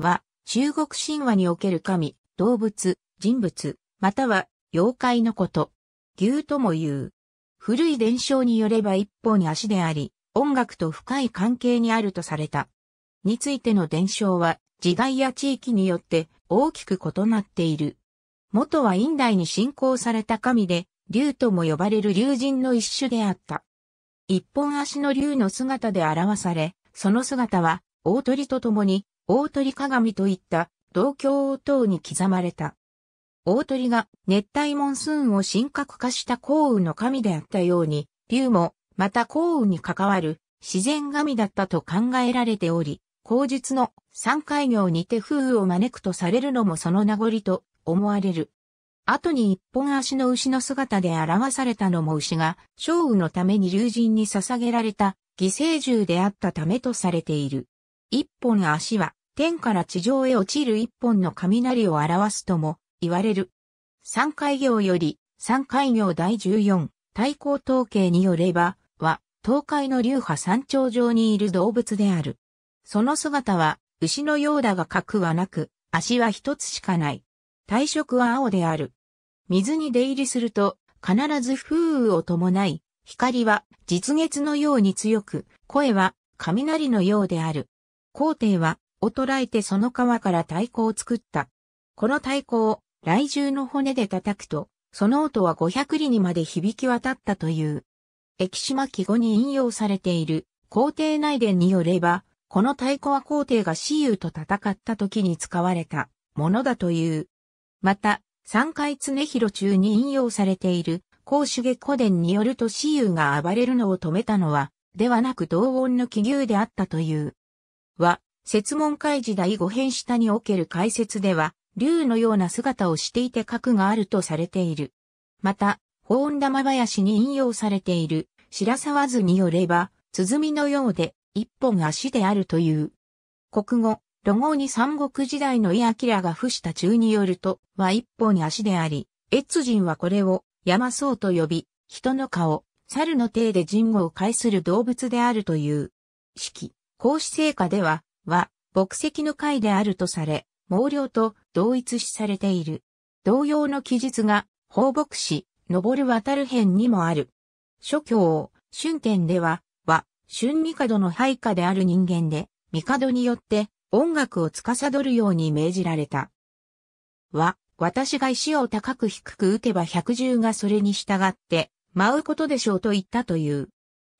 は、中国神話における神、動物、人物、または妖怪のこと。牛とも言う。古い伝承によれば一本足であり、音楽と深い関係にあるとされた。についての伝承は、時代や地域によって大きく異なっている。元は院大に信仰された神で、竜とも呼ばれる竜人の一種であった。一本足の竜の姿で表され、その姿は、大鳥と共に大鳥鏡といった同郷を塔に刻まれた。大鳥が熱帯モンスーンを神格化した幸運の神であったように、竜もまた幸運に関わる自然神だったと考えられており、後述の三海業にて風雨を招くとされるのもその名残と思われる。後に一本足の牛の姿で表されたのも牛が、勝雨のために竜神に捧げられた犠牲獣であったためとされている。一本足は天から地上へ落ちる一本の雷を表すとも言われる。三海行より、三海行第14、対抗統計によれば、は、東海の流派山頂上にいる動物である。その姿は、牛のようだが角はなく、足は一つしかない。体色は青である。水に出入りすると、必ず風雨を伴い、光は実月のように強く、声は雷のようである。皇帝はを捕らえてその川から太鼓を作った。この太鼓を来獣の骨で叩くと、その音は500里にまで響き渡ったという。駅島記号に引用されている皇帝内伝によれば、この太鼓は皇帝が私有と戦った時に使われたものだという。また、三回常広中に引用されている公主下古伝によると私有が暴れるのを止めたのは、ではなく同音の奇牛であったという。は、説問会時代五編下における解説では、竜のような姿をしていて核があるとされている。また、保温玉林に引用されている、白沢図によれば、鼓のようで、一本足であるという。国語、ロゴに三国時代の井明が付した中によると、は一本足であり、越人はこれを、山僧と呼び、人の顔、猿の手で人語を介する動物であるという。式、孔子成果では、は、牧石の会であるとされ、毛量と同一視されている。同様の記述が、放牧師、登る渡る編にもある。諸教、春天では、は、春帝の配下である人間で、帝によって音楽を司るように命じられた。は、私が石を高く低く打てば百獣がそれに従って、舞うことでしょうと言ったという。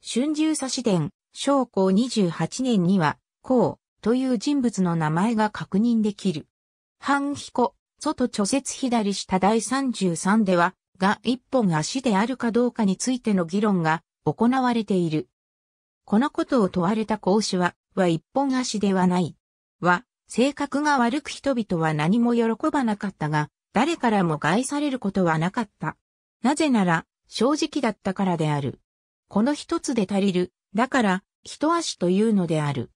春秋差し伝、将二28年には、こう、という人物の名前が確認できる。半彦、外諸説左下第33では、が一本足であるかどうかについての議論が行われている。このことを問われた孔子は、は一本足ではない。は、性格が悪く人々は何も喜ばなかったが、誰からも害されることはなかった。なぜなら、正直だったからである。この一つで足りる、だから、一足というのである。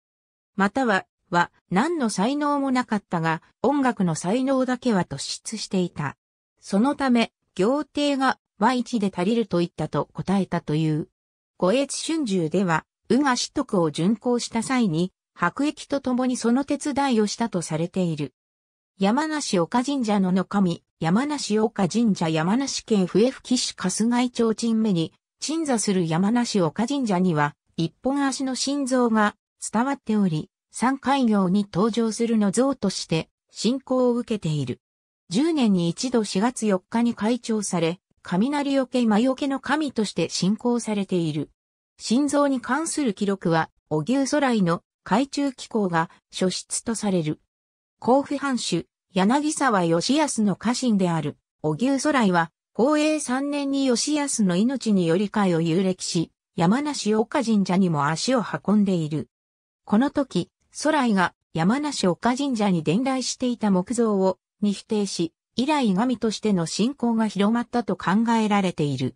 または、は、何の才能もなかったが、音楽の才能だけは突出していた。そのため、行程が和一で足りると言ったと答えたという。五越春秋では、宇賀氏徳を巡行した際に、白役と共にその手伝いをしたとされている。山梨岡神社の野神、山梨岡神社山梨県笛吹市春日井町鎮目に、鎮座する山梨岡神社には、一本足の心臓が伝わっており、三海業に登場するの像として信仰を受けている。10年に一度4月4日に開庁され、雷よけ魔よけの神として信仰されている。心臓に関する記録は、荻生空来の海中機構が書出とされる。甲府藩主、柳沢義康の家臣である、荻生空来は、宝永3年に義康の命により会を遊歴し、山梨岡神社にも足を運んでいる。この時、ソライが山梨岡神社に伝来していた木像をに否定し、以来神としての信仰が広まったと考えられている。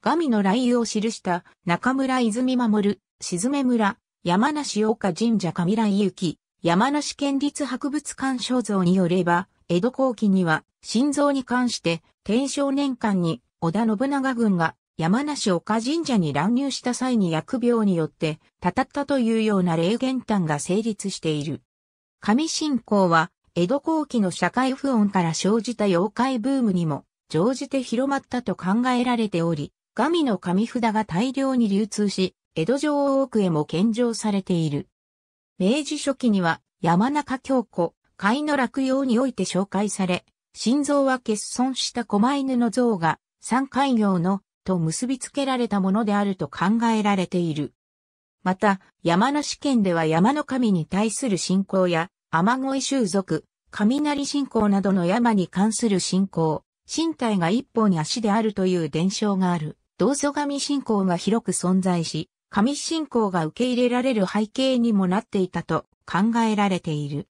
神の来由を記した中村泉守、沈め村、山梨岡神社上来行き、山梨県立博物館肖像によれば、江戸後期には、心臓に関して、天正年間に織田信長軍が山梨岡神社に乱入した際に薬病によって、たたったというような霊言譚が成立している。神信仰は、江戸後期の社会不穏から生じた妖怪ブームにも、乗じて広まったと考えられており、神の神札が大量に流通し、江戸城大奥へも献上されている。明治初期には、山中京子、甲の落葉において紹介され、心臓は欠損した狛犬の像が、三海行のと結びつけられたものであると考えられている。また、山梨県では山の神に対する信仰や、雨乞い習俗、雷信仰などの山に関する信仰、身体が一方に足であるという伝承がある、道祖神信仰が広く存在し、神信仰が受け入れられる背景にもなっていたと考えられている。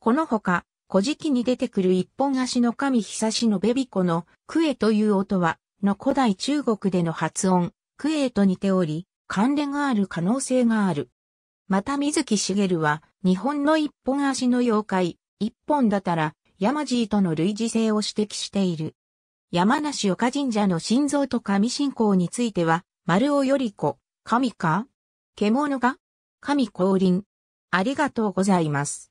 このほか、古事記に出てくる一本足の神久しのベビコのクエという音は、の古代中国での発音、クエイと似ており、関連がある可能性がある。また水木しげるは、日本の一本足の妖怪、一本だたら、山爺との類似性を指摘している。山梨岡神社の心臓と神信仰については、丸尾より子、神か獣が神降臨。ありがとうございます。